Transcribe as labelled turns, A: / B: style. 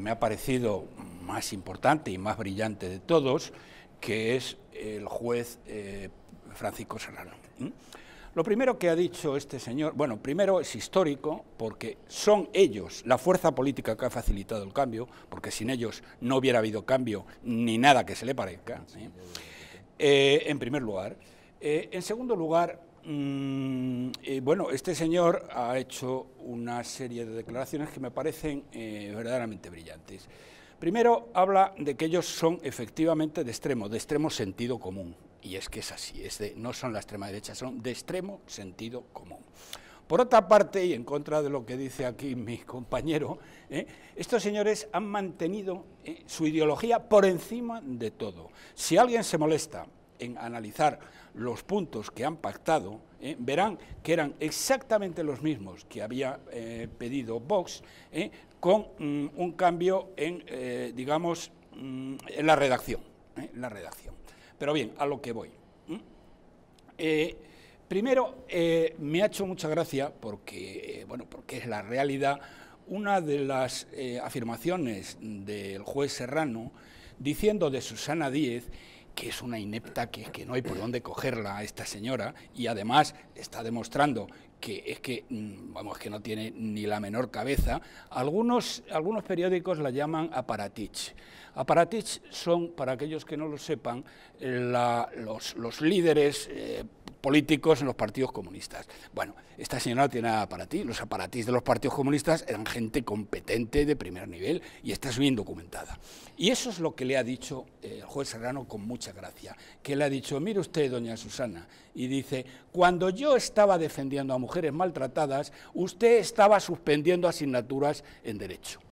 A: Me ha parecido más importante y más brillante de todos, que es el juez eh, Francisco Serrano. Lo primero que ha dicho este señor, bueno, primero es histórico porque son ellos la fuerza política que ha facilitado el cambio, porque sin ellos no hubiera habido cambio ni nada que se le parezca, eh, en primer lugar. Eh, en segundo lugar, Mm, eh, bueno, este señor ha hecho una serie de declaraciones que me parecen eh, verdaderamente brillantes. Primero, habla de que ellos son efectivamente de extremo, de extremo sentido común. Y es que es así, es no son la extrema derecha, son de extremo sentido común. Por otra parte, y en contra de lo que dice aquí mi compañero, ¿eh? estos señores han mantenido su ideología por encima de todo. Si alguien se molesta en analizar los puntos que han pactado, ¿eh? verán que eran exactamente los mismos que había eh, pedido Vox, ¿eh? con mm, un cambio en, digamos, mm, en la redacción. la redacción. Pero bien, a lo que voy. primero, me ha hecho mucha gracia porque, bueno, porque es la realidad una de las afirmaciones del juez Serrano diciendo de Susana Díez que es una inepta, que que no hay por dónde cogerla a esta señora y además está demostrando que es que, mm, vamos, que no tiene ni la menor cabeza. Algunos, algunos periódicos la llaman aparatich. Aparatich son, para aquellos que no lo sepan, los, líderes... Eh, políticos en los partidos comunistas. Bueno, esta señora tiene aparatich. los aparatich de los partidos comunistas eran gente competente de primer nivel y está bien documentada. Y eso es lo que le ha dicho eh, el juez Serrano con mucha gracia, que le ha dicho, mire usted, doña Susana, y dice, cuando yo estaba defendiendo a mujeres maltratadas, usted estaba suspendiendo asignaturas en derecho.